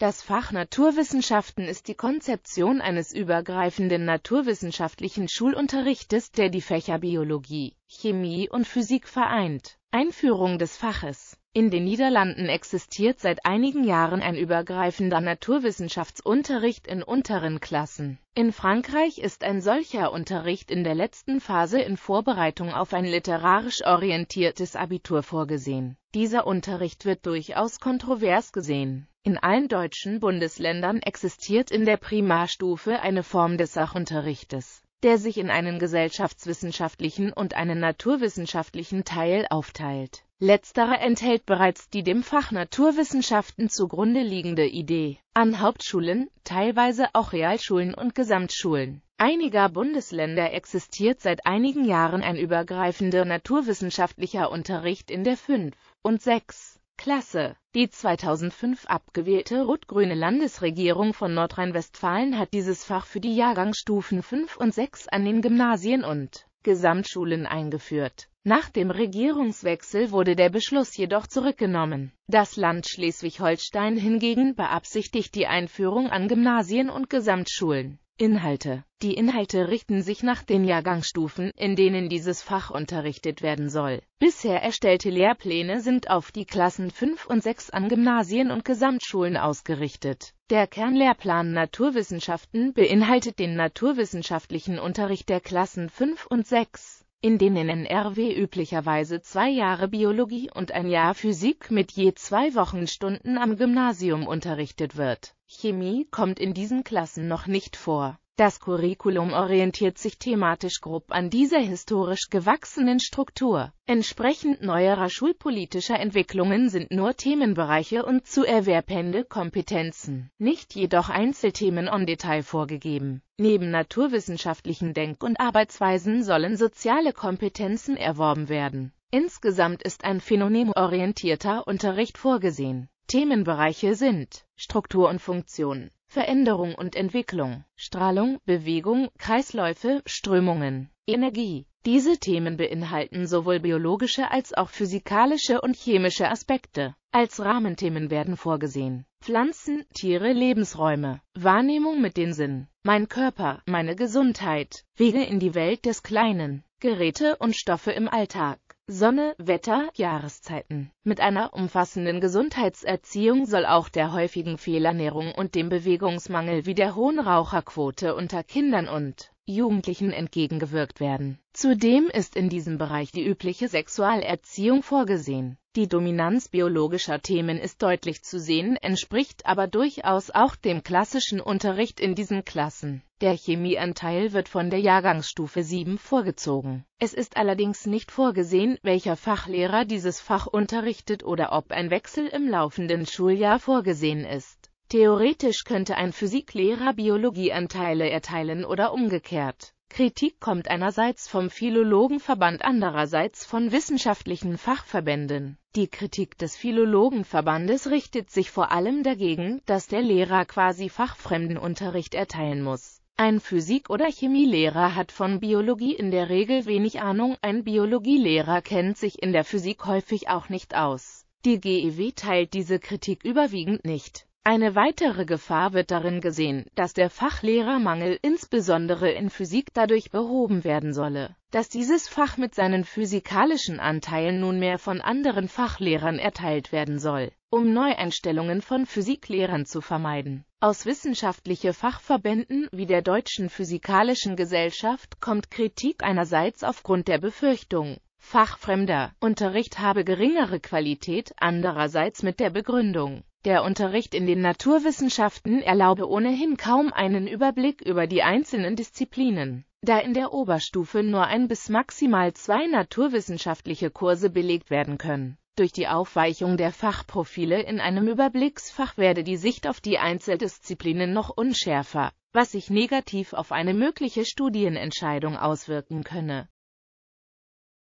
Das Fach Naturwissenschaften ist die Konzeption eines übergreifenden naturwissenschaftlichen Schulunterrichtes, der die Fächer Biologie, Chemie und Physik vereint. Einführung des Faches in den Niederlanden existiert seit einigen Jahren ein übergreifender Naturwissenschaftsunterricht in unteren Klassen. In Frankreich ist ein solcher Unterricht in der letzten Phase in Vorbereitung auf ein literarisch orientiertes Abitur vorgesehen. Dieser Unterricht wird durchaus kontrovers gesehen. In allen deutschen Bundesländern existiert in der Primarstufe eine Form des Sachunterrichtes der sich in einen gesellschaftswissenschaftlichen und einen naturwissenschaftlichen Teil aufteilt Letztere enthält bereits die dem Fach Naturwissenschaften zugrunde liegende Idee. An Hauptschulen, teilweise auch Realschulen und Gesamtschulen einiger Bundesländer existiert seit einigen Jahren ein übergreifender naturwissenschaftlicher Unterricht in der 5. und 6. Klasse. Die 2005 abgewählte rot-grüne Landesregierung von Nordrhein-Westfalen hat dieses Fach für die Jahrgangsstufen 5 und 6 an den Gymnasien und Gesamtschulen eingeführt. Nach dem Regierungswechsel wurde der Beschluss jedoch zurückgenommen. Das Land Schleswig-Holstein hingegen beabsichtigt die Einführung an Gymnasien und Gesamtschulen Inhalte Die Inhalte richten sich nach den Jahrgangsstufen, in denen dieses Fach unterrichtet werden soll. Bisher erstellte Lehrpläne sind auf die Klassen 5 und 6 an Gymnasien und Gesamtschulen ausgerichtet. Der Kernlehrplan Naturwissenschaften beinhaltet den naturwissenschaftlichen Unterricht der Klassen 5 und 6 in denen NRW üblicherweise zwei Jahre Biologie und ein Jahr Physik mit je zwei Wochenstunden am Gymnasium unterrichtet wird. Chemie kommt in diesen Klassen noch nicht vor das Curriculum orientiert sich thematisch grob an dieser historisch gewachsenen Struktur. Entsprechend neuerer schulpolitischer Entwicklungen sind nur Themenbereiche und zu erwerbende Kompetenzen, nicht jedoch Einzelthemen en Detail vorgegeben. Neben naturwissenschaftlichen Denk- und Arbeitsweisen sollen soziale Kompetenzen erworben werden. Insgesamt ist ein phänomenorientierter Unterricht vorgesehen. Themenbereiche sind Struktur und Funktion, Veränderung und Entwicklung, Strahlung, Bewegung, Kreisläufe, Strömungen, Energie. Diese Themen beinhalten sowohl biologische als auch physikalische und chemische Aspekte. Als Rahmenthemen werden vorgesehen Pflanzen, Tiere, Lebensräume, Wahrnehmung mit den Sinnen, mein Körper, meine Gesundheit, Wege in die Welt des Kleinen, Geräte und Stoffe im Alltag. Sonne, Wetter, Jahreszeiten. Mit einer umfassenden Gesundheitserziehung soll auch der häufigen Fehlernährung und dem Bewegungsmangel wie der hohen Raucherquote unter Kindern und Jugendlichen entgegengewirkt werden. Zudem ist in diesem Bereich die übliche Sexualerziehung vorgesehen die Dominanz biologischer Themen ist deutlich zu sehen, entspricht aber durchaus auch dem klassischen Unterricht in diesen Klassen. Der Chemieanteil wird von der Jahrgangsstufe 7 vorgezogen. Es ist allerdings nicht vorgesehen, welcher Fachlehrer dieses Fach unterrichtet oder ob ein Wechsel im laufenden Schuljahr vorgesehen ist. Theoretisch könnte ein Physiklehrer Biologieanteile erteilen oder umgekehrt. Kritik kommt einerseits vom Philologenverband, andererseits von wissenschaftlichen Fachverbänden. Die Kritik des Philologenverbandes richtet sich vor allem dagegen, dass der Lehrer quasi fachfremden Unterricht erteilen muss. Ein Physik- oder Chemielehrer hat von Biologie in der Regel wenig Ahnung, ein Biologielehrer kennt sich in der Physik häufig auch nicht aus. Die GEW teilt diese Kritik überwiegend nicht. Eine weitere Gefahr wird darin gesehen, dass der Fachlehrermangel insbesondere in Physik dadurch behoben werden solle, dass dieses Fach mit seinen physikalischen Anteilen nunmehr von anderen Fachlehrern erteilt werden soll, um Neueinstellungen von Physiklehrern zu vermeiden. Aus wissenschaftliche Fachverbänden wie der Deutschen Physikalischen Gesellschaft kommt Kritik einerseits aufgrund der Befürchtung, fachfremder Unterricht habe geringere Qualität, andererseits mit der Begründung, der Unterricht in den Naturwissenschaften erlaube ohnehin kaum einen Überblick über die einzelnen Disziplinen. Da in der Oberstufe nur ein bis maximal zwei naturwissenschaftliche Kurse belegt werden können. Durch die Aufweichung der Fachprofile in einem Überblicksfach werde die Sicht auf die Einzeldisziplinen noch unschärfer, was sich negativ auf eine mögliche Studienentscheidung auswirken könne